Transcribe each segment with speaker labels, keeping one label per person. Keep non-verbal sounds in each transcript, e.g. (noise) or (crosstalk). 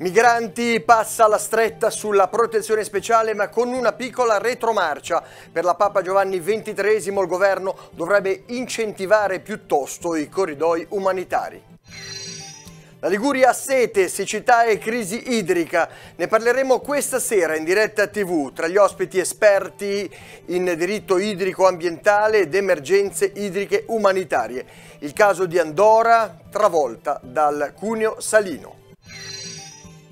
Speaker 1: Migranti passa la stretta sulla protezione speciale ma con una piccola retromarcia. Per la Papa Giovanni XXIII il governo dovrebbe incentivare piuttosto i corridoi umanitari. La Liguria ha sete, siccità e crisi idrica. Ne parleremo questa sera in diretta TV tra gli ospiti esperti in diritto idrico ambientale ed emergenze idriche umanitarie. Il caso di Andora travolta dal cuneo salino.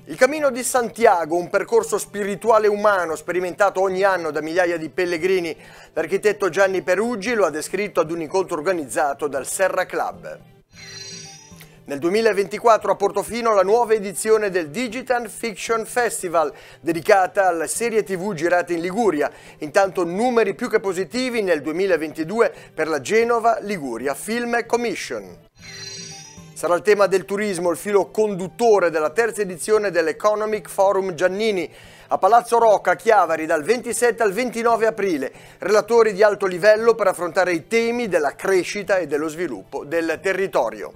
Speaker 1: Il Cammino di Santiago, un percorso spirituale umano sperimentato ogni anno da migliaia di pellegrini, l'architetto Gianni Peruggi lo ha descritto ad un incontro organizzato dal Serra Club. Nel 2024 a Portofino la nuova edizione del Digital Fiction Festival, dedicata alle serie tv girate in Liguria. Intanto numeri più che positivi nel 2022 per la Genova Liguria Film Commission. Sarà il tema del turismo il filo conduttore della terza edizione dell'Economic Forum Giannini a Palazzo Rocca, Chiavari, dal 27 al 29 aprile. Relatori di alto livello per affrontare i temi della crescita e dello sviluppo del territorio.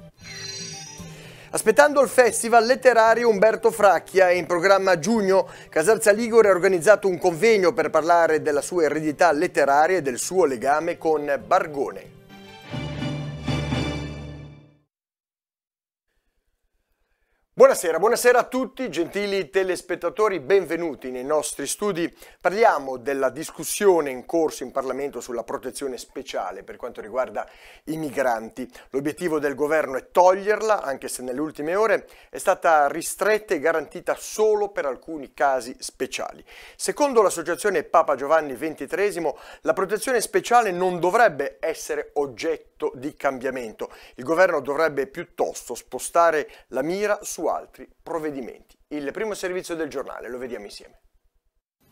Speaker 1: Aspettando il festival letterario Umberto Fracchia è in programma a giugno. Casalza Ligure ha organizzato un convegno per parlare della sua eredità letteraria e del suo legame con Bargone. Buonasera, buonasera a tutti, gentili telespettatori, benvenuti nei nostri studi. Parliamo della discussione in corso in Parlamento sulla protezione speciale per quanto riguarda i migranti. L'obiettivo del governo è toglierla, anche se nelle ultime ore è stata ristretta e garantita solo per alcuni casi speciali. Secondo l'associazione Papa Giovanni XXIII, la protezione speciale non dovrebbe essere oggetto di cambiamento. Il governo dovrebbe piuttosto spostare la mira su altri provvedimenti. Il primo servizio del giornale, lo vediamo insieme.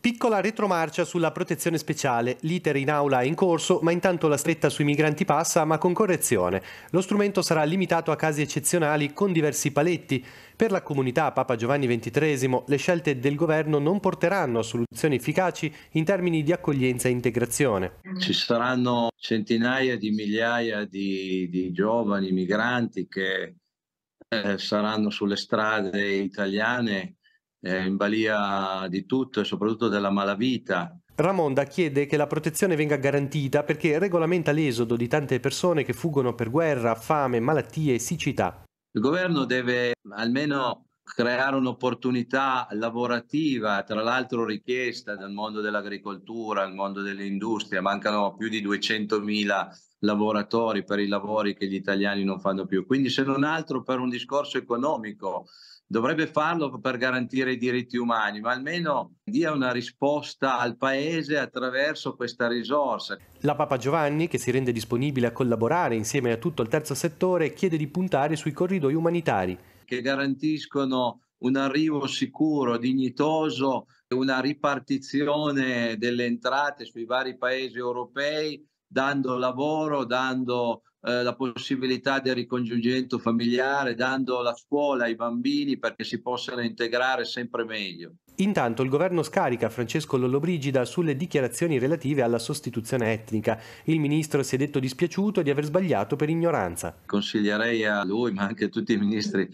Speaker 2: Piccola retromarcia sulla protezione speciale. L'iter in aula è in corso, ma intanto la stretta sui migranti passa, ma con correzione. Lo strumento sarà limitato a casi eccezionali con diversi paletti. Per la comunità Papa Giovanni XXIII le scelte del governo non porteranno a soluzioni efficaci in termini di accoglienza e integrazione. Ci
Speaker 3: saranno centinaia di migliaia di, di giovani migranti che eh, saranno sulle strade italiane eh, in balia di tutto e soprattutto della
Speaker 2: malavita. Ramonda chiede che la protezione venga garantita perché regolamenta l'esodo di tante persone che fuggono per guerra, fame, malattie e siccità.
Speaker 3: Il governo deve almeno creare un'opportunità lavorativa, tra l'altro richiesta dal mondo dell'agricoltura, al mondo dell'industria, mancano più di 200.000 lavoratori, per i lavori che gli italiani non fanno più. Quindi se non altro per un discorso economico, dovrebbe farlo per garantire i diritti umani, ma almeno dia una risposta al Paese attraverso questa risorsa.
Speaker 2: La Papa Giovanni, che si rende disponibile a collaborare insieme a tutto il terzo settore, chiede di puntare sui corridoi umanitari.
Speaker 3: Che garantiscono un arrivo sicuro, dignitoso, una ripartizione delle entrate sui vari paesi europei dando lavoro, dando eh, la possibilità del ricongiungimento familiare, dando la scuola ai bambini perché si possano integrare sempre meglio.
Speaker 2: Intanto il governo scarica Francesco Lollobrigida sulle dichiarazioni relative alla sostituzione etnica. Il ministro si è detto dispiaciuto di aver sbagliato per ignoranza.
Speaker 3: Consiglierei a lui, ma anche a tutti i ministri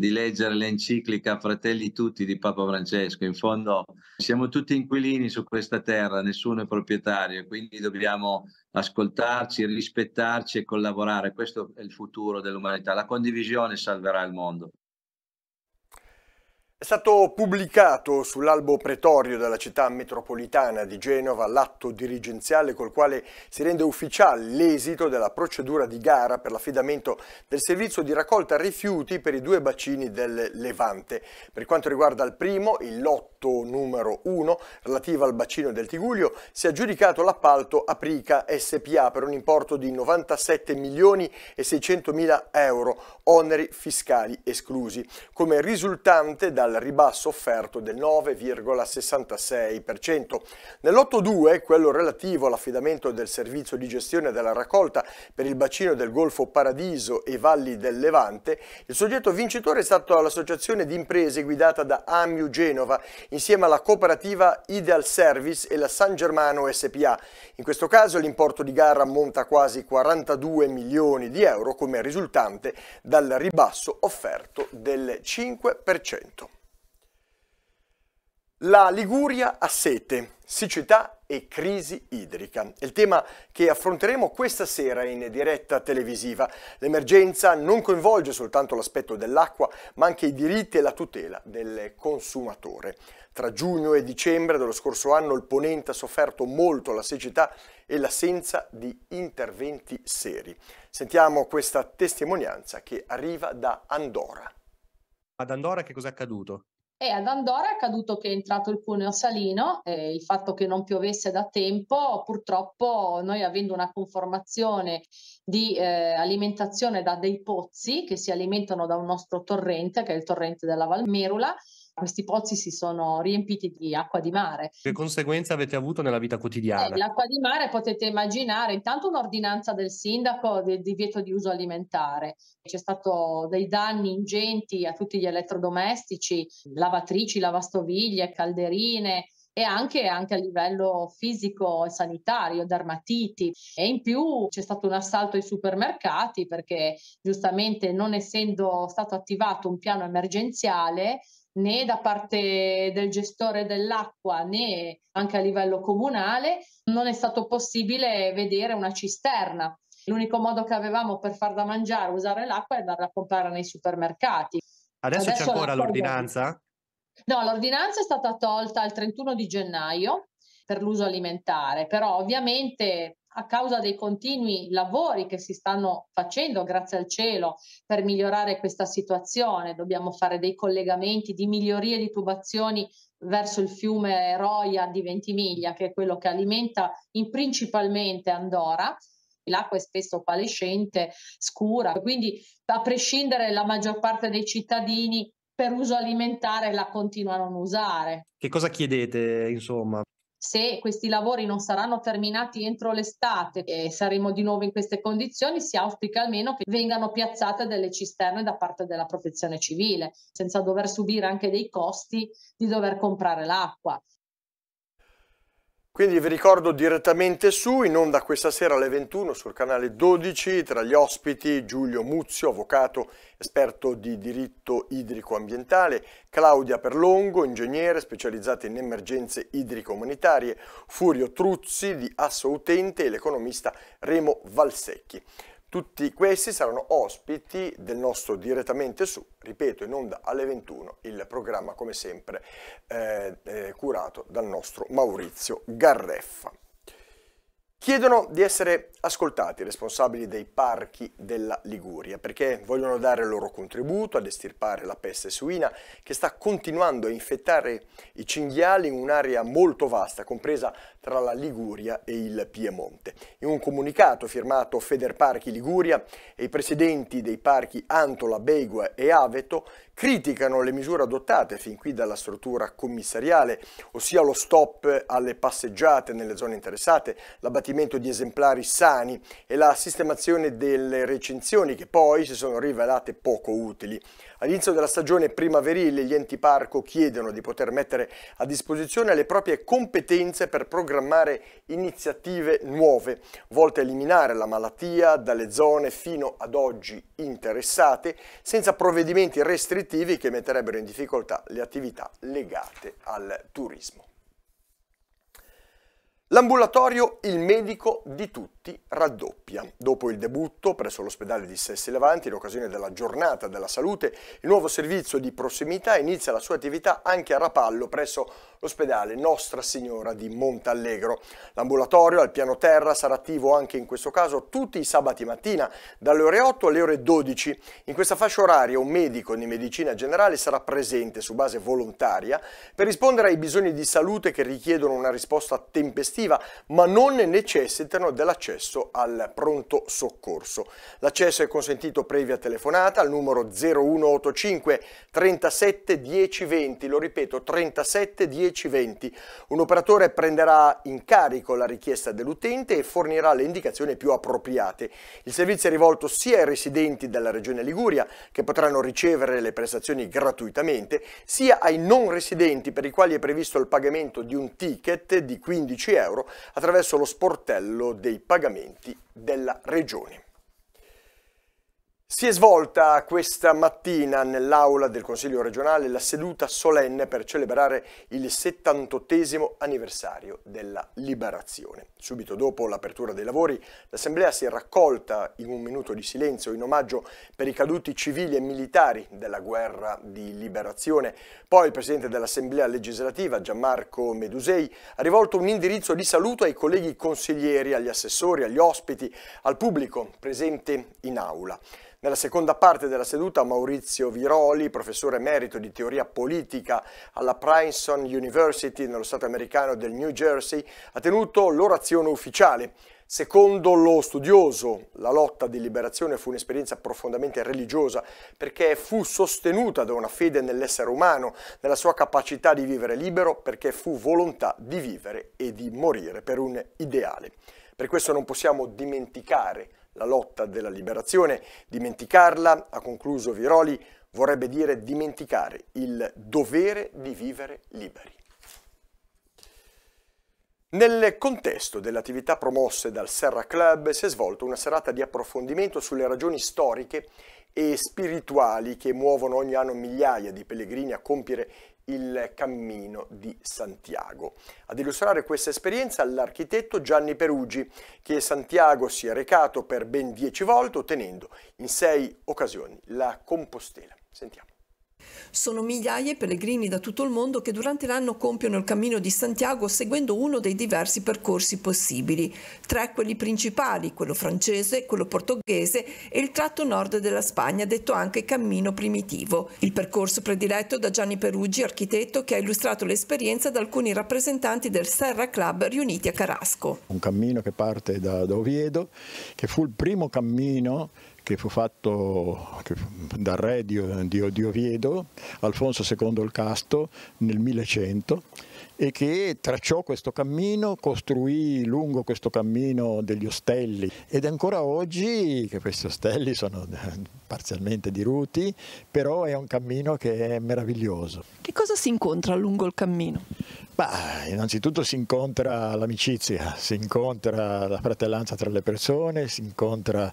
Speaker 3: di leggere l'enciclica Fratelli tutti di Papa Francesco. In fondo siamo tutti inquilini su questa terra, nessuno è proprietario, quindi dobbiamo ascoltarci, rispettarci e collaborare. Questo è il futuro dell'umanità. La condivisione salverà il mondo.
Speaker 1: È stato pubblicato sull'albo pretorio della città metropolitana di Genova l'atto dirigenziale col quale si rende ufficiale l'esito della procedura di gara per l'affidamento del servizio di raccolta rifiuti per i due bacini del Levante. Per quanto riguarda il primo, il lotto numero 1, relativo al bacino del Tiguglio, si è aggiudicato l'appalto Aprica SPA per un importo di 97 milioni e 600 mila euro, oneri fiscali esclusi, come risultante dal dal ribasso offerto del 9,66%. Nell'8.2, quello relativo all'affidamento del servizio di gestione della raccolta per il bacino del Golfo Paradiso e Valli del Levante, il soggetto vincitore è stato l'associazione di imprese guidata da Amiu Genova insieme alla cooperativa Ideal Service e la San Germano SPA. In questo caso l'importo di gara a quasi 42 milioni di euro come risultante dal ribasso offerto del 5%. La Liguria ha sete, siccità e crisi idrica. È il tema che affronteremo questa sera in diretta televisiva. L'emergenza non coinvolge soltanto l'aspetto dell'acqua, ma anche i diritti e la tutela del consumatore. Tra giugno e dicembre dello scorso anno il ponente ha sofferto molto la siccità e l'assenza di interventi seri. Sentiamo questa testimonianza che arriva da Andorra. Ad
Speaker 2: Andorra che cosa è accaduto?
Speaker 4: E ad Andorra è accaduto che è entrato il cuneo salino e il fatto che non piovesse da tempo, purtroppo noi avendo una conformazione di eh, alimentazione da dei pozzi che si alimentano da un nostro torrente, che è il torrente della Valmerula, questi pozzi si sono riempiti di acqua di mare.
Speaker 2: Che conseguenze avete avuto nella vita quotidiana? Eh,
Speaker 4: l'acqua di mare potete immaginare intanto un'ordinanza del sindaco del divieto di uso alimentare. C'è stato dei danni ingenti a tutti gli elettrodomestici, lavatrici, lavastoviglie, calderine, e anche, anche, a livello fisico e sanitario, dermatiti. E in più c'è stato un assalto ai supermercati perché giustamente non essendo stato attivato un piano emergenziale né da parte del gestore dell'acqua né anche a livello comunale non è stato possibile vedere una cisterna. L'unico modo che avevamo per far da mangiare, usare l'acqua è andarla a comprare nei supermercati. Adesso, Adesso c'è ancora l'ordinanza? No, l'ordinanza è stata tolta il 31 di gennaio per l'uso alimentare, però ovviamente a causa dei continui lavori che si stanno facendo, grazie al cielo, per migliorare questa situazione. Dobbiamo fare dei collegamenti di migliorie di tubazioni verso il fiume Roia di Ventimiglia, che è quello che alimenta in principalmente Andorra. L'acqua è spesso opalescente, scura, quindi a prescindere la maggior parte dei cittadini per uso alimentare la continuano a usare.
Speaker 2: Che cosa chiedete, insomma?
Speaker 4: se questi lavori non saranno terminati entro l'estate e saremo di nuovo in queste condizioni, si auspica almeno che vengano piazzate delle cisterne da parte della protezione civile, senza dover subire anche dei costi di dover comprare l'acqua.
Speaker 1: Quindi vi ricordo direttamente su, in onda questa sera alle 21 sul canale 12, tra gli ospiti Giulio Muzio, avvocato esperto di diritto idrico-ambientale, Claudia Perlongo, ingegnere specializzata in emergenze idrico-umanitarie, Furio Truzzi di Asso Utente e l'economista Remo Valsecchi. Tutti questi saranno ospiti del nostro direttamente su, ripeto, in onda alle 21, il programma come sempre eh, eh, curato dal nostro Maurizio Garreffa. Chiedono di essere ascoltati i responsabili dei parchi della Liguria perché vogliono dare il loro contributo ad estirpare la peste suina che sta continuando a infettare i cinghiali in un'area molto vasta, compresa tra la Liguria e il Piemonte. In un comunicato firmato Federparchi Liguria e i presidenti dei parchi Antola, Begua e Aveto criticano le misure adottate fin qui dalla struttura commissariale, ossia lo stop alle passeggiate nelle zone interessate, l'abbattimento di esemplari sani e la sistemazione delle recinzioni che poi si sono rivelate poco utili. All'inizio della stagione primaverile gli enti parco chiedono di poter mettere a disposizione le proprie competenze per programmare iniziative nuove, volte a eliminare la malattia dalle zone fino ad oggi interessate, senza provvedimenti restrittivi che metterebbero in difficoltà le attività legate al turismo. L'ambulatorio Il medico di tutti raddoppia. Dopo il debutto presso l'ospedale di Sessi Levanti, in occasione della giornata della salute, il nuovo servizio di prossimità inizia la sua attività anche a Rapallo presso l'ospedale Nostra Signora di Montallegro. L'ambulatorio al piano terra sarà attivo anche in questo caso tutti i sabati mattina dalle ore 8 alle ore 12. In questa fascia oraria un medico di medicina generale sarà presente su base volontaria per rispondere ai bisogni di salute che richiedono una risposta tempestiva digestiva, ma non necessitano dell'accesso al pronto soccorso. L'accesso è consentito previa telefonata al numero 0185 37 1020, lo ripeto 37 1020. Un operatore prenderà in carico la richiesta dell'utente e fornirà le indicazioni più appropriate. Il servizio è rivolto sia ai residenti della regione Liguria, che potranno ricevere le prestazioni gratuitamente, sia ai non residenti per i quali è previsto il pagamento di un ticket di 15 euro euro attraverso lo sportello dei pagamenti della Regione. Si è svolta questa mattina nell'aula del Consiglio regionale la seduta solenne per celebrare il 78 anniversario della liberazione. Subito dopo l'apertura dei lavori, l'Assemblea si è raccolta in un minuto di silenzio in omaggio per i caduti civili e militari della guerra di liberazione. Poi il Presidente dell'Assemblea legislativa, Gianmarco Medusei, ha rivolto un indirizzo di saluto ai colleghi consiglieri, agli assessori, agli ospiti, al pubblico presente in aula. Nella seconda parte della seduta Maurizio Viroli, professore emerito di teoria politica alla Princeton University nello Stato americano del New Jersey, ha tenuto l'orazione ufficiale. Secondo lo studioso, la lotta di liberazione fu un'esperienza profondamente religiosa perché fu sostenuta da una fede nell'essere umano, nella sua capacità di vivere libero, perché fu volontà di vivere e di morire per un ideale. Per questo non possiamo dimenticare la lotta della liberazione. Dimenticarla, ha concluso Viroli, vorrebbe dire dimenticare il dovere di vivere liberi. Nel contesto delle attività promosse dal Serra Club si è svolta una serata di approfondimento sulle ragioni storiche e spirituali che muovono ogni anno migliaia di pellegrini a compiere il cammino di Santiago. Ad illustrare questa esperienza l'architetto Gianni Perugi, che Santiago si è recato per ben dieci volte, ottenendo in sei occasioni la Compostela. Sentiamo.
Speaker 4: Sono migliaia i pellegrini da tutto il mondo che durante l'anno compiono il cammino di Santiago seguendo uno dei diversi percorsi possibili, tre quelli principali, quello francese, quello portoghese e il tratto nord della Spagna, detto anche cammino primitivo. Il percorso prediletto da Gianni Perugi, architetto, che ha illustrato l'esperienza da alcuni rappresentanti del Serra Club riuniti a Carasco.
Speaker 5: Un cammino che parte da Oviedo, che fu il primo cammino che fu fatto dal re di, di Oviedo, Alfonso II il Casto, nel 1100 e che tracciò questo cammino, costruì lungo questo cammino degli ostelli ed ancora oggi, che questi ostelli sono eh, parzialmente diruti, però è un cammino che è meraviglioso. Che cosa si incontra lungo il cammino? Beh, innanzitutto si incontra l'amicizia, si incontra la fratellanza tra le persone, si incontra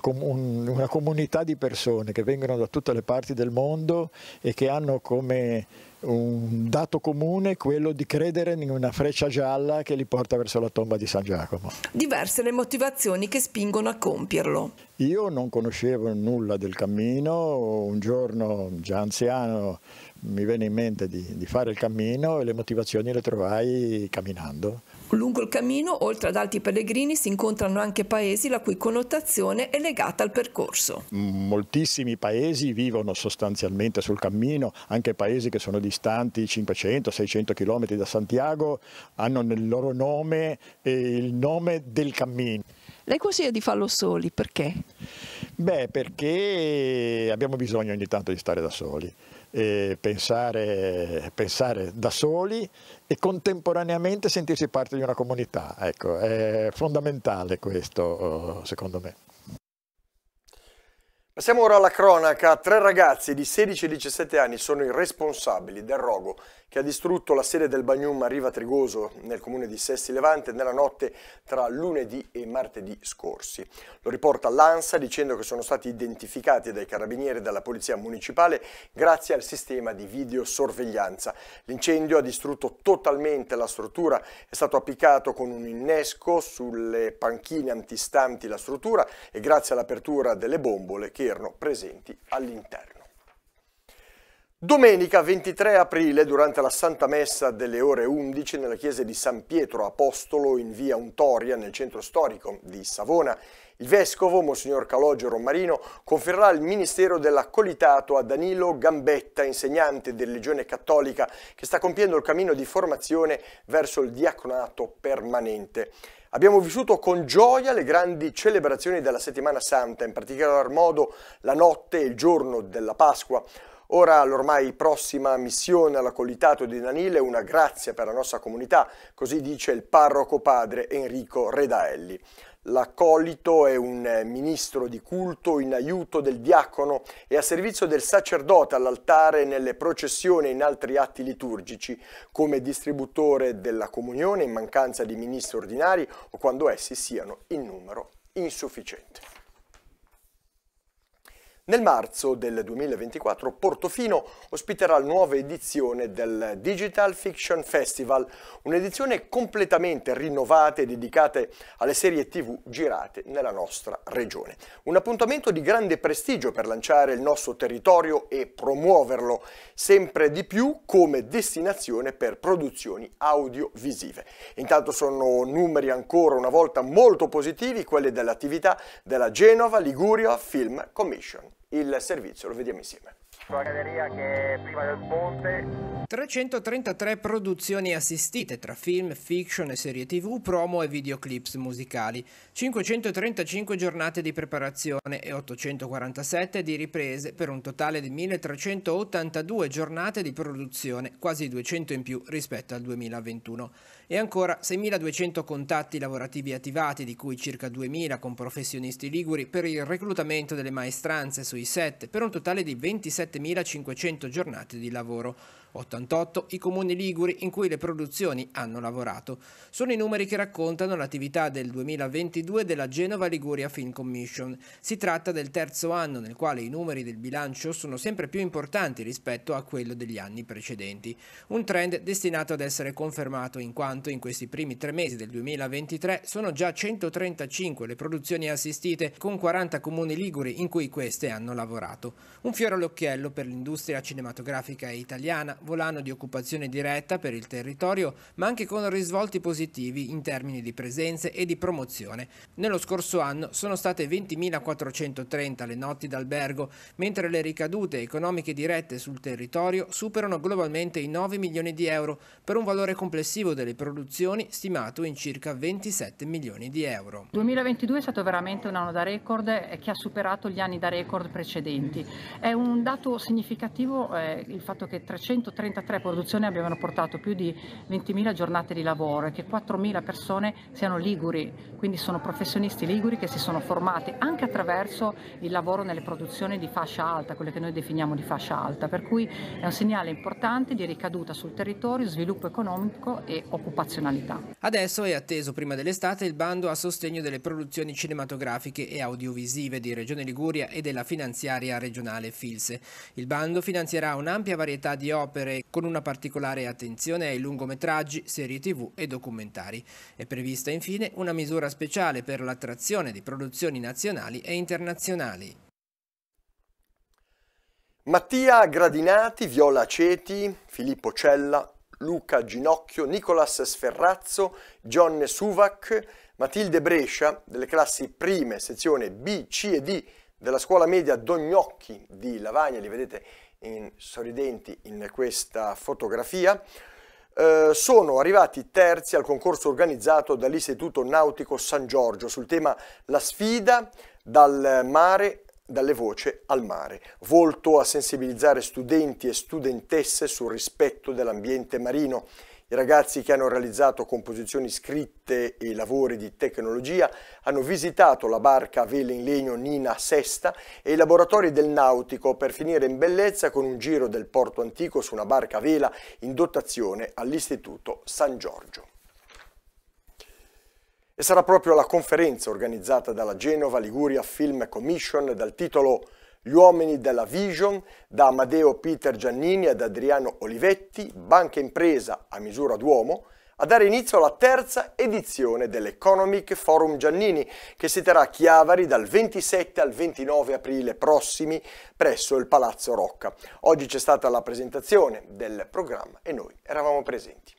Speaker 5: comun una comunità di persone che vengono da tutte le parti del mondo e che hanno come un dato comune quello di credere in una freccia gialla che li porta verso la tomba di San Giacomo.
Speaker 4: Diverse le motivazioni che spingono a
Speaker 5: compierlo. Io non conoscevo nulla del cammino, un giorno già anziano mi venne in mente di, di, fare il cammino e le motivazioni le trovai camminando.
Speaker 4: Lungo il cammino, oltre ad altri pellegrini, si incontrano anche paesi la cui connotazione è legata al percorso.
Speaker 5: Moltissimi paesi vivono sostanzialmente sul cammino, anche paesi che sono distanti 500-600 km da Santiago hanno nel loro nome il nome del cammino.
Speaker 4: Lei consiglia di farlo soli, perché?
Speaker 5: Beh, perché abbiamo bisogno ogni tanto di stare da soli. Eh, pensare, pensare, da soli e contemporaneamente sentirsi parte di una comunità. Ecco, è fondamentale questo secondo me.
Speaker 1: Passiamo ora alla cronaca. Tre ragazzi di 16 e 17 anni sono i responsabili del rogo che ha distrutto la sede del Bagnum a Riva Trigoso nel comune di Sesti Levante nella notte tra lunedì e martedì scorsi. Lo riporta l'ANSA dicendo che sono stati identificati dai carabinieri e dalla polizia municipale grazie al sistema di videosorveglianza. L'incendio ha distrutto totalmente la struttura, è stato appiccato con un innesco sulle panchine antistanti la struttura e grazie all'apertura delle bombole che all'esterno, presenti all'interno. Domenica 23 aprile, durante la Santa Messa delle ore 11 nella chiesa di San Pietro Apostolo in via Untoria, nel centro storico di Savona, il vescovo, Monsignor Calogero Rommarino, conferirà il ministero dell'accolitato a Danilo Gambetta, insegnante di religione cattolica, che sta compiendo il cammino di formazione verso il diaconato permanente. Abbiamo vissuto con gioia le grandi celebrazioni della settimana santa, in particolar modo la notte e il giorno della Pasqua. Ora l'ormai prossima missione all'accolitato di Danile è una grazia per la nostra comunità, così dice il parroco padre Enrico Redaelli. L'accolito è un eh, ministro di culto in aiuto del diacono e a servizio del sacerdote all'altare nelle processioni e in altri atti liturgici, come distributore della comunione in mancanza di ministri ordinari o quando essi siano in numero insufficiente. Nel marzo del 2024 Portofino ospiterà la nuova edizione del Digital Fiction Festival, un'edizione completamente rinnovata e dedicata alle serie tv girate nella nostra regione. Un appuntamento di grande prestigio per lanciare il nostro territorio e promuoverlo sempre di più come destinazione per produzioni audiovisive. Intanto sono numeri ancora una volta molto positivi quelli dell'attività della Genova Liguria Film Commission il servizio, lo vediamo insieme. La galleria che è prima
Speaker 6: del ponte 333 produzioni assistite tra film, fiction e serie tv, promo e videoclips musicali, 535 giornate di preparazione e 847 di riprese per un totale di 1382 giornate di produzione, quasi 200 in più rispetto al 2021. E ancora 6.200 contatti lavorativi attivati, di cui circa 2.000 con professionisti liguri, per il reclutamento delle maestranze sui set, per un totale di 27.500 giornate di lavoro. 88 i comuni liguri in cui le produzioni hanno lavorato. Sono i numeri che raccontano l'attività del 2022 della Genova Liguria Film Commission. Si tratta del terzo anno nel quale i numeri del bilancio sono sempre più importanti rispetto a quello degli anni precedenti. Un trend destinato ad essere confermato in quanto in questi primi tre mesi del 2023 sono già 135 le produzioni assistite con 40 comuni liguri in cui queste hanno lavorato. Un fiore all'occhiello per l'industria cinematografica italiana, volano di occupazione diretta per il territorio, ma anche con risvolti positivi in termini di presenze e di promozione. Nello scorso anno sono state 20.430 le notti d'albergo, mentre le ricadute economiche dirette sul territorio superano globalmente i 9 milioni di euro, per un valore complessivo delle produzioni stimato in circa 27 milioni di euro.
Speaker 4: 2022 è stato veramente un anno da record che ha superato gli anni da record precedenti. È un dato significativo eh, il fatto che 300 33 produzioni abbiano portato più di 20.000 giornate di lavoro e che 4.000 persone siano liguri, quindi sono professionisti liguri che si sono formati anche attraverso il lavoro nelle produzioni di fascia alta, quelle che noi definiamo di fascia alta, per cui è un segnale importante di ricaduta sul territorio, sviluppo economico e occupazionalità.
Speaker 6: Adesso è atteso prima dell'estate il bando a sostegno delle produzioni cinematografiche e audiovisive di Regione Liguria e della finanziaria regionale Filse. Il bando finanzierà un'ampia varietà di opere opere, con una particolare attenzione ai lungometraggi, serie tv e documentari. È prevista infine una misura speciale per l'attrazione di produzioni nazionali e internazionali.
Speaker 1: Mattia Gradinati, Viola Aceti, Filippo Cella, Luca Ginocchio, Nicolas Sferrazzo, John Suvac, Matilde Brescia, delle classi prime, sezione B, C e D della scuola media Dognocchi di Lavagna, li vedete in, sorridenti in questa fotografia, eh, sono arrivati terzi al concorso organizzato dall'Istituto Nautico San Giorgio sul tema La sfida dal mare dalle voci al mare, volto a sensibilizzare studenti e studentesse sul rispetto dell'ambiente marino i ragazzi che hanno realizzato composizioni scritte e lavori di tecnologia hanno visitato la barca a vela in legno Nina Sesta e i laboratori del nautico per finire in bellezza con un giro del porto antico su una barca a vela in dotazione all'Istituto San Giorgio. E sarà proprio la conferenza organizzata dalla Genova Liguria Film Commission dal titolo gli uomini della Vision, da Amadeo Peter Giannini ad Adriano Olivetti, banca impresa a misura d'uomo, a dare inizio alla terza edizione dell'Economic Forum Giannini, che si terrà a Chiavari dal 27 al 29 aprile prossimi presso il Palazzo Rocca. Oggi c'è stata la presentazione del programma e noi eravamo presenti.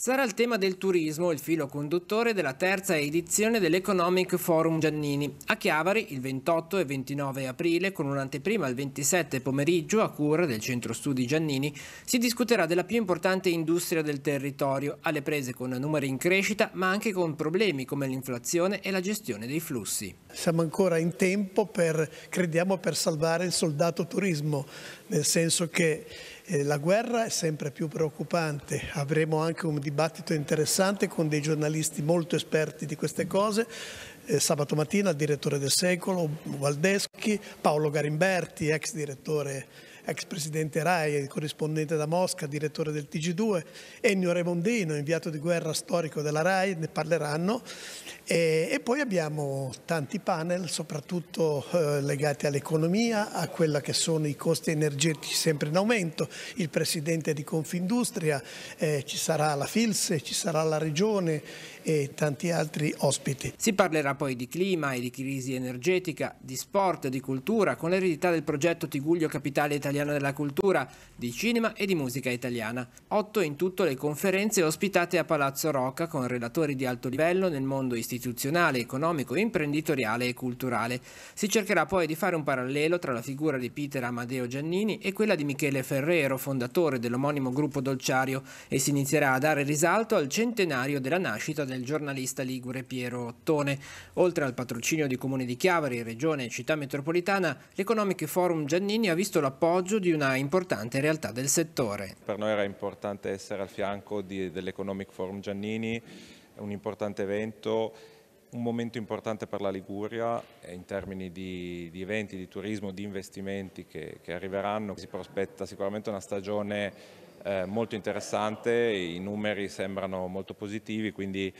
Speaker 6: Sarà il tema del turismo il filo conduttore della terza edizione dell'Economic Forum Giannini, a Chiavari il 28 e 29 aprile con un'anteprima il 27 pomeriggio a cura del Centro Studi Giannini si discuterà della più importante industria del territorio, alle prese con numeri in crescita ma anche con problemi come l'inflazione e la gestione dei flussi.
Speaker 5: Siamo ancora in tempo per, crediamo, per salvare il soldato turismo, nel senso che eh, la guerra è sempre più preoccupante, avremo anche un dibattito interessante con dei giornalisti molto esperti di queste cose, eh, sabato mattina il direttore del secolo Valdeschi, Paolo Garimberti, ex direttore ex presidente Rai, corrispondente da Mosca, direttore del TG2, Ennio Remondino, inviato di guerra storico della Rai, ne parleranno. E, e poi abbiamo tanti panel, soprattutto eh, legati all'economia, a quella che sono i costi energetici sempre in aumento. Il presidente di Confindustria, eh, ci sarà la Filse, ci sarà la Regione e tanti altri ospiti.
Speaker 6: Si parlerà poi di clima e di crisi energetica, di sport, di cultura, con l'eredità del progetto Tiguglio Capitale Italiana della Cultura, di cinema e di musica italiana. Otto in tutto le conferenze ospitate a Palazzo Rocca con relatori di alto livello nel mondo istituzionale, economico, imprenditoriale e culturale. Si cercherà poi di fare un parallelo tra la figura di Peter Amadeo Giannini e quella di Michele Ferrero, fondatore dell'omonimo gruppo dolciario, e si inizierà a dare risalto al centenario della nascita del il giornalista ligure Piero Ottone. Oltre al patrocinio di Comune di Chiavari, Regione e Città Metropolitana, l'Economic Forum Giannini ha visto l'appoggio di una importante realtà del settore.
Speaker 7: Per noi era importante essere al fianco dell'Economic Forum Giannini, un importante evento un momento importante per la Liguria eh, in termini di, di eventi, di turismo, di investimenti che, che arriveranno. Si prospetta sicuramente una stagione eh, molto interessante, i numeri sembrano molto positivi, quindi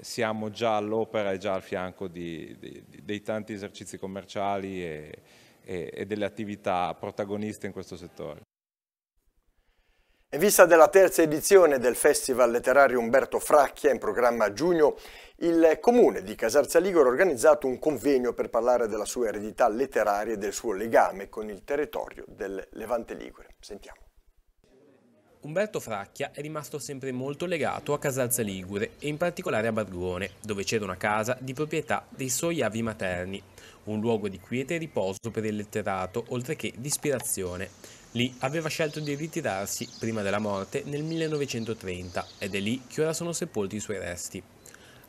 Speaker 7: siamo già all'opera e già al fianco di, di, dei tanti esercizi commerciali e, e, e delle attività protagoniste in questo settore.
Speaker 1: In vista della terza edizione del Festival Letterario Umberto Fracchia, in programma a giugno, il comune di Casarza Ligure ha organizzato un convegno per parlare della sua eredità letteraria e del suo legame con il territorio del Levante Ligure. Sentiamo.
Speaker 7: Umberto Fracchia è rimasto sempre molto legato a Casalza Ligure e in particolare a Bargone, dove c'era una casa di proprietà dei suoi avi materni, un luogo di quiete e riposo per il letterato, oltre che di ispirazione. Lì aveva scelto di ritirarsi prima della morte nel 1930 ed è lì che ora sono sepolti i suoi resti.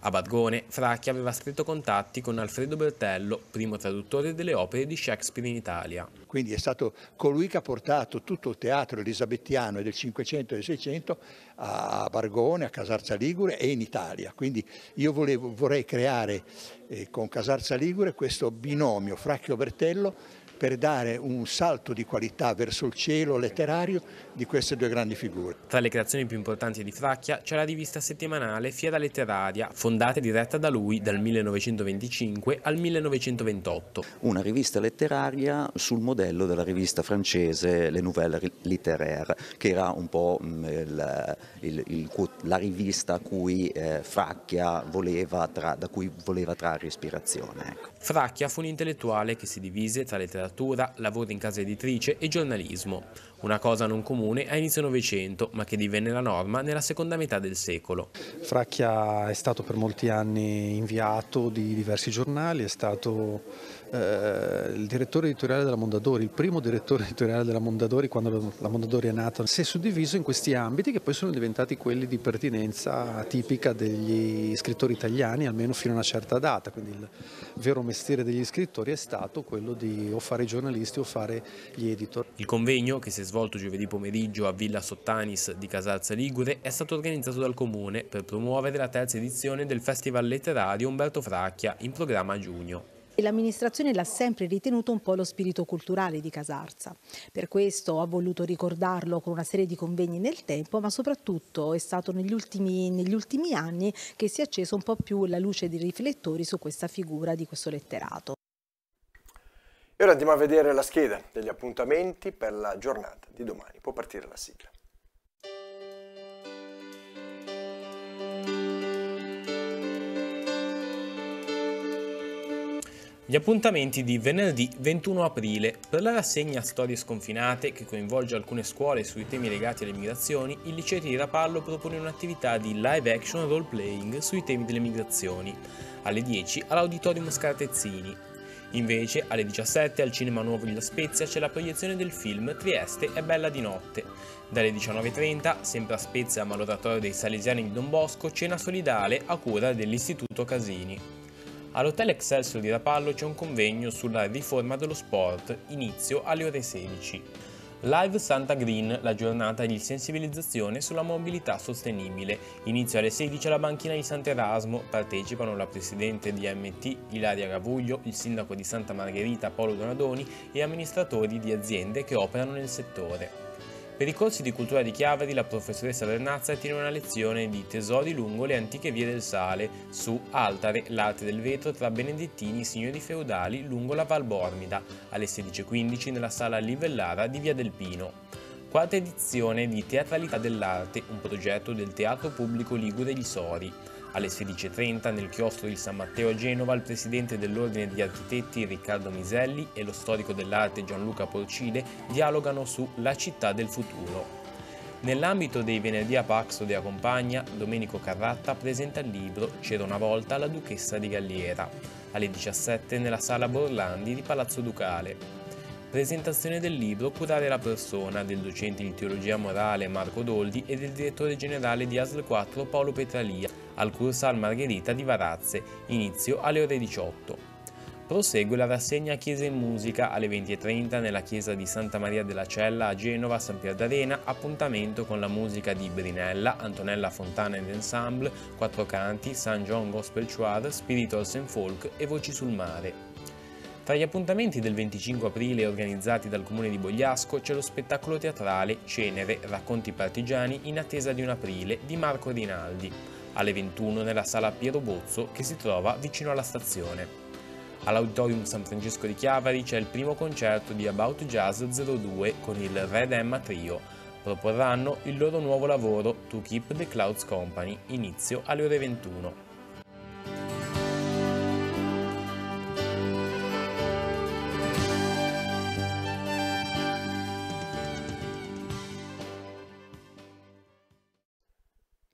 Speaker 7: A Bargone, Fracchi aveva stretto contatti con Alfredo Bertello, primo traduttore delle opere di Shakespeare in Italia.
Speaker 5: Quindi è stato colui che ha portato tutto il teatro elisabettiano del 500 e del 600 a Bargone, a Casarza Ligure e in Italia. Quindi io volevo, vorrei creare eh, con Casarza Ligure questo binomio Fracchio-Bertello per dare un salto di qualità verso il cielo letterario di
Speaker 7: queste due grandi figure. Tra le creazioni più importanti di Fracchia c'è la rivista settimanale Fiera Letteraria, fondata e diretta da lui dal 1925 al 1928.
Speaker 5: Una
Speaker 3: rivista letteraria sul modello della rivista francese Le Nouvelles Littéraires, che era un po' mm, il, il, il, la rivista a cui eh, Fracchia voleva tra, da cui voleva trarre ispirazione. Ecco.
Speaker 7: Fracchia fu un intellettuale che si divise tra letteratura letteratura, lavori in casa editrice e giornalismo, una cosa non comune a inizio Novecento ma che divenne la norma nella seconda metà del secolo.
Speaker 2: Fracchia è stato per molti anni inviato di diversi giornali, è stato eh, il direttore editoriale della Mondadori, il primo direttore editoriale della Mondadori quando la Mondadori è nata, si è suddiviso in questi ambiti che poi sono diventati quelli di pertinenza tipica degli scrittori italiani almeno fino a una certa data, quindi il vero mestiere degli scrittori è stato quello
Speaker 7: di offrire fare i giornalisti o fare gli editor. Il convegno, che si è svolto giovedì pomeriggio a Villa Sottanis di Casalza Ligure, è stato organizzato dal Comune per promuovere la terza edizione del Festival Letterario Umberto Fracchia, in programma a giugno.
Speaker 4: L'amministrazione l'ha sempre ritenuto un po' lo spirito culturale di Casarza. Per questo ha voluto ricordarlo con una serie di convegni nel tempo, ma soprattutto è stato negli ultimi, negli ultimi anni che si è accesa un po' più la luce dei riflettori su questa figura di questo letterato.
Speaker 1: E ora andiamo a vedere la scheda degli appuntamenti per la giornata di domani. Può partire la sigla.
Speaker 7: Gli appuntamenti di venerdì 21 aprile per la rassegna Storie sconfinate, che coinvolge alcune scuole sui temi legati alle migrazioni, il liceo di Rapallo propone un'attività di live action role playing sui temi delle migrazioni. Alle 10 all'Auditorium Scartezzini, Invece, alle 17 al Cinema Nuovo di La Spezia c'è la proiezione del film Trieste è bella di notte. Dalle 19.30, sempre a Spezia ma all'oratorio dei Salesiani di Don Bosco, cena solidale a cura dell'Istituto Casini. All'Hotel Excelsior di Rapallo c'è un convegno sulla riforma dello sport, inizio alle ore 16. Live Santa Green, la giornata di sensibilizzazione sulla mobilità sostenibile. Inizio alle 16 alla banchina di Sant'Erasmo. Partecipano la presidente di MT Ilaria Gavuglio, il sindaco di Santa Margherita Paolo Donadoni e amministratori di aziende che operano nel settore. Per i corsi di cultura di Chiavari la professoressa Vernazza tiene una lezione di Tesori lungo le antiche vie del Sale, su Altare, l'arte del vetro tra benedettini e signori feudali lungo la Val Bormida, alle 16.15 nella sala Livellara di Via del Pino quarta edizione di Teatralità dell'Arte, un progetto del Teatro Pubblico Ligure di Sori. Alle 16.30 nel chiostro di San Matteo a Genova il presidente dell'Ordine degli Architetti Riccardo Miselli e lo storico dell'arte Gianluca Porcide dialogano su La città del futuro. Nell'ambito dei Venerdì a Paxo della compagna, Domenico Carratta presenta il libro C'era una volta la duchessa di Galliera, alle 17 nella sala Borlandi di Palazzo Ducale. Presentazione del libro Curare la persona del docente di teologia morale Marco Doldi e del direttore generale di ASL 4 Paolo Petralia al Cursal Margherita di Varazze, inizio alle ore 18. Prosegue la rassegna Chiesa in Musica alle 20.30 nella chiesa di Santa Maria della Cella a Genova, San Pier d'Arena, appuntamento con la musica di Brinella, Antonella Fontana ed Ensemble, Quattro Canti, San John Gospel Choir, Spirituals and Folk e Voci sul Mare. Tra gli appuntamenti del 25 aprile organizzati dal comune di Bogliasco c'è lo spettacolo teatrale Cenere, racconti partigiani in attesa di un aprile di Marco Rinaldi alle 21 nella sala Piero Bozzo che si trova vicino alla stazione. All'Auditorium San Francesco di Chiavari c'è il primo concerto di About Jazz 02 con il Red Emma Trio. Proporranno il loro nuovo lavoro To Keep the Clouds Company, inizio alle ore 21.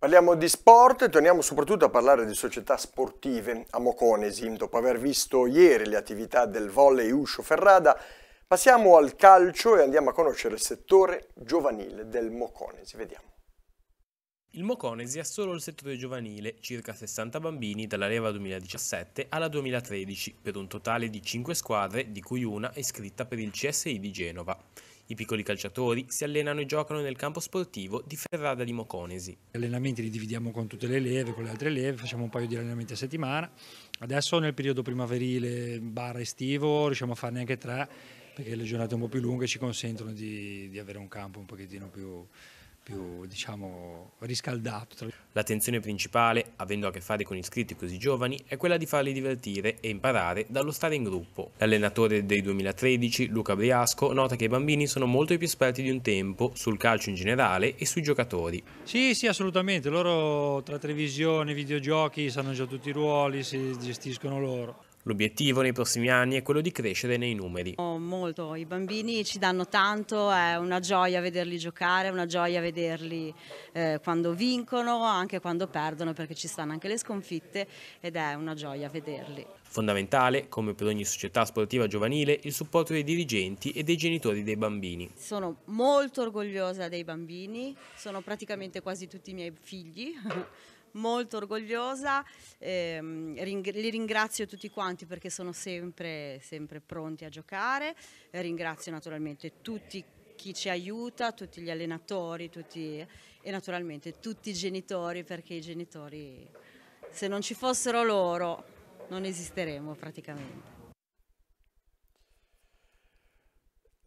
Speaker 1: Parliamo di sport e torniamo soprattutto a parlare di società sportive a Moconesi. Dopo aver visto ieri le attività del volley Uscio Ferrada, passiamo al calcio e andiamo a conoscere il settore giovanile del Moconesi. Vediamo.
Speaker 7: Il Moconesi ha solo il settore giovanile, circa 60 bambini dalla leva 2017 alla 2013, per un totale di 5 squadre, di cui una è iscritta per il CSI di Genova. I piccoli calciatori si allenano e giocano nel campo sportivo di Ferrada di Moconesi.
Speaker 2: Gli allenamenti li dividiamo con tutte le leve, con le altre leve, facciamo un paio di allenamenti a settimana. Adesso nel periodo primaverile barra estivo riusciamo a farne anche tre perché le giornate un po' più lunghe ci consentono di, di avere un campo un pochettino più,
Speaker 7: più diciamo,
Speaker 2: riscaldato.
Speaker 7: L'attenzione principale, avendo a che fare con iscritti così giovani, è quella di farli divertire e imparare dallo stare in gruppo. L'allenatore del 2013, Luca Briasco, nota che i bambini sono molto più esperti di un tempo sul calcio in generale e sui giocatori.
Speaker 2: Sì, sì, assolutamente. Loro tra televisione, videogiochi sanno
Speaker 7: già tutti i ruoli, si gestiscono loro. L'obiettivo nei prossimi anni è quello di crescere nei numeri. Oh, molto,
Speaker 4: i bambini ci danno tanto, è una gioia vederli giocare, è una gioia vederli eh, quando vincono, anche quando perdono perché ci stanno anche le sconfitte ed è una gioia vederli.
Speaker 7: Fondamentale, come per ogni società sportiva giovanile, il supporto dei dirigenti e dei genitori dei bambini.
Speaker 4: Sono molto orgogliosa dei bambini, sono praticamente quasi tutti i miei figli, (laughs) molto orgogliosa, ehm, ring li ringrazio tutti quanti perché sono sempre, sempre pronti a giocare, ringrazio naturalmente tutti chi ci aiuta, tutti gli allenatori tutti, e naturalmente tutti i genitori perché i genitori se non ci fossero loro non esisteremmo praticamente.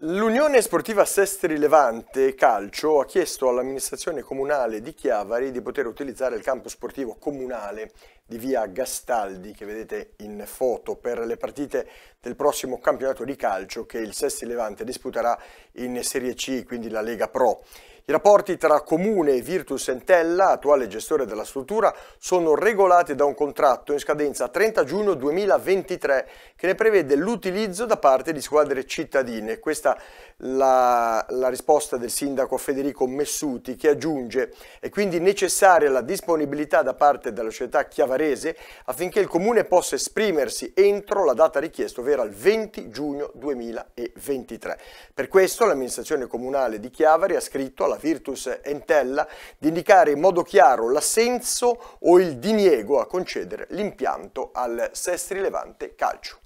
Speaker 1: L'Unione Sportiva Sestri Levante Calcio ha chiesto all'amministrazione comunale di Chiavari di poter utilizzare il campo sportivo comunale di via Gastaldi che vedete in foto per le partite del prossimo campionato di calcio che il Sestri Levante disputerà in Serie C, quindi la Lega Pro. I rapporti tra Comune e Virtus Entella, attuale gestore della struttura, sono regolati da un contratto in scadenza 30 giugno 2023 che ne prevede l'utilizzo da parte di squadre cittadine. Questa è la, la risposta del sindaco Federico Messuti che aggiunge è quindi necessaria la disponibilità da parte della società chiavarese affinché il Comune possa esprimersi entro la data richiesta, ovvero il 20 giugno 2023. Per questo l'amministrazione comunale di Chiavari ha scritto alla la Virtus Entella, di indicare in modo chiaro l'assenso o il diniego a concedere l'impianto al Sestri Levante Calcio.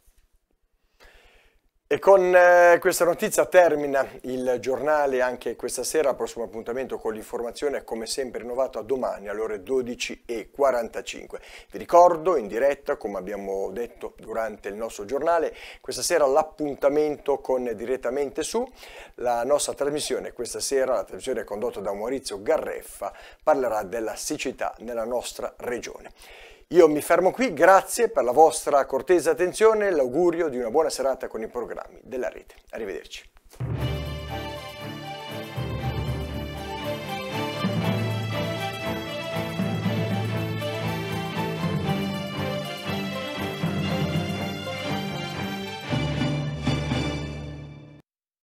Speaker 1: E con eh, questa notizia termina il giornale anche questa sera, prossimo appuntamento con l'informazione come sempre rinnovato a domani alle ore 12.45. Vi ricordo in diretta, come abbiamo detto durante il nostro giornale, questa sera l'appuntamento con Direttamente su, la nostra trasmissione questa sera, la trasmissione condotta da Maurizio Garreffa, parlerà della siccità nella nostra regione. Io mi fermo qui, grazie per la vostra cortese attenzione e l'augurio di una buona serata con i programmi della rete. Arrivederci.